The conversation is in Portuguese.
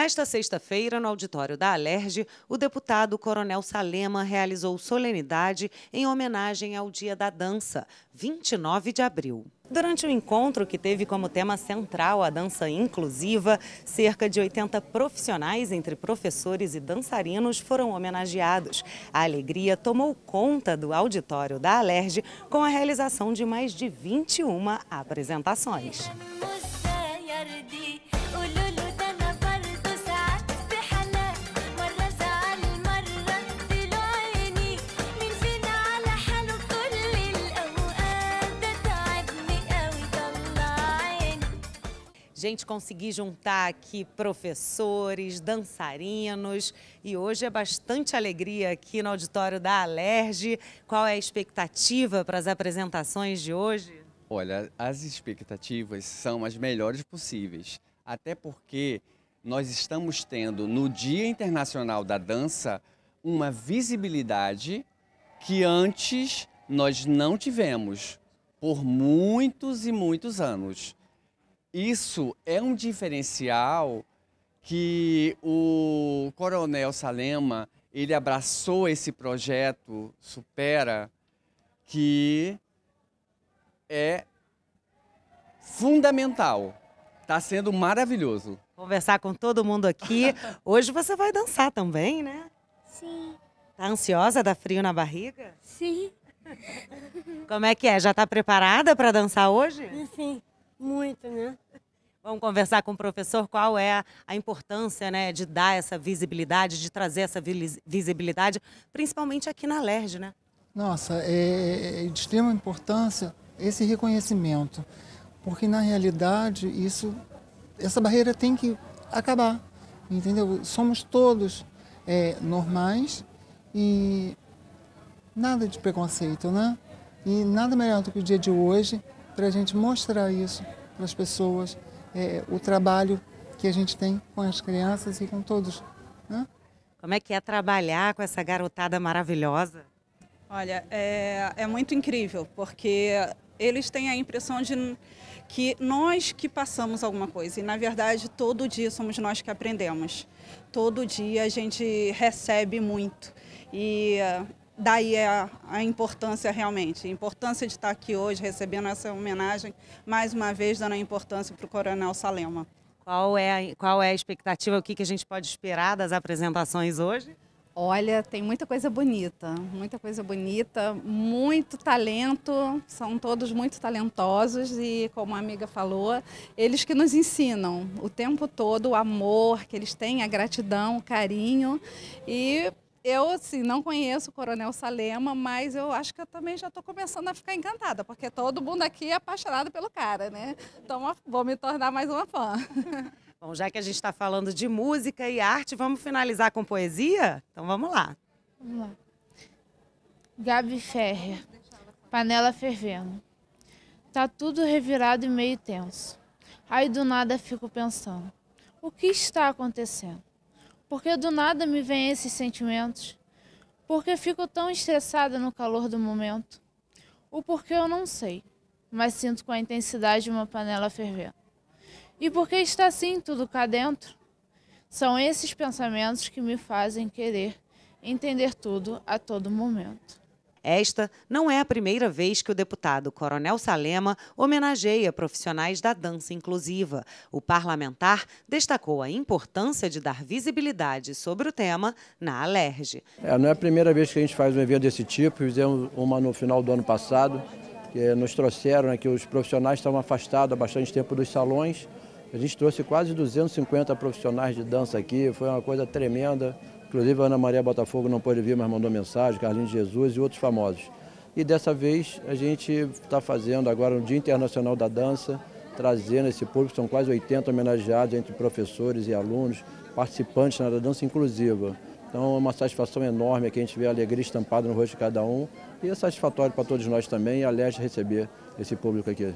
Nesta sexta-feira, no auditório da Alerj, o deputado Coronel Salema realizou solenidade em homenagem ao Dia da Dança, 29 de abril. Durante o encontro, que teve como tema central a dança inclusiva, cerca de 80 profissionais, entre professores e dançarinos, foram homenageados. A alegria tomou conta do auditório da Alerj com a realização de mais de 21 apresentações. Gente, conseguir juntar aqui professores, dançarinos e hoje é bastante alegria aqui no auditório da Alerj. Qual é a expectativa para as apresentações de hoje? Olha, as expectativas são as melhores possíveis, até porque nós estamos tendo no Dia Internacional da Dança uma visibilidade que antes nós não tivemos por muitos e muitos anos. Isso é um diferencial que o Coronel Salema ele abraçou esse projeto Supera, que é fundamental. Está sendo maravilhoso. Conversar com todo mundo aqui. Hoje você vai dançar também, né? Sim. Tá ansiosa? Dá frio na barriga? Sim. Como é que é? Já está preparada para dançar hoje? Sim. Muito, né? Vamos conversar com o professor qual é a importância né, de dar essa visibilidade, de trazer essa visibilidade, principalmente aqui na LERJ, né? Nossa, é, é de extrema importância esse reconhecimento, porque na realidade isso, essa barreira tem que acabar, entendeu? Somos todos é, normais e nada de preconceito, né? E nada melhor do que o dia de hoje para a gente mostrar isso para as pessoas, é, o trabalho que a gente tem com as crianças e com todos. Né? Como é que é trabalhar com essa garotada maravilhosa? Olha, é, é muito incrível, porque eles têm a impressão de que nós que passamos alguma coisa. E, na verdade, todo dia somos nós que aprendemos. Todo dia a gente recebe muito. E daí é a importância realmente, a importância de estar aqui hoje recebendo essa homenagem, mais uma vez dando a importância para o Coronel Salema. Qual é, a, qual é a expectativa, o que, que a gente pode esperar das apresentações hoje? Olha, tem muita coisa bonita, muita coisa bonita, muito talento, são todos muito talentosos e, como a amiga falou, eles que nos ensinam o tempo todo o amor que eles têm, a gratidão, o carinho e eu, assim, não conheço o Coronel Salema, mas eu acho que eu também já estou começando a ficar encantada, porque todo mundo aqui é apaixonado pelo cara, né? Então, vou me tornar mais uma fã. Bom, já que a gente está falando de música e arte, vamos finalizar com poesia? Então, vamos lá. Vamos lá. Gabi Ferrer, panela fervendo. Tá tudo revirado e meio tenso. Aí do nada fico pensando: o que está acontecendo? Porque do nada me vêm esses sentimentos. Porque fico tão estressada no calor do momento. O porquê eu não sei, mas sinto com a intensidade de uma panela fervendo. E porque está assim tudo cá dentro? São esses pensamentos que me fazem querer entender tudo a todo momento. Esta não é a primeira vez que o deputado Coronel Salema homenageia profissionais da dança inclusiva. O parlamentar destacou a importância de dar visibilidade sobre o tema na Alerj. É, não é a primeira vez que a gente faz um evento desse tipo, fizemos uma no final do ano passado, que nos trouxeram né, que os profissionais estavam afastados há bastante tempo dos salões. A gente trouxe quase 250 profissionais de dança aqui, foi uma coisa tremenda. Inclusive a Ana Maria Botafogo não pôde vir, mas mandou mensagem, Carlinhos Jesus e outros famosos. E dessa vez a gente está fazendo agora um Dia Internacional da Dança, trazendo esse público, são quase 80 homenageados entre professores e alunos, participantes na dança inclusiva. Então é uma satisfação enorme que a gente vê a alegria estampada no rosto de cada um e é satisfatório para todos nós também e alegre receber esse público aqui.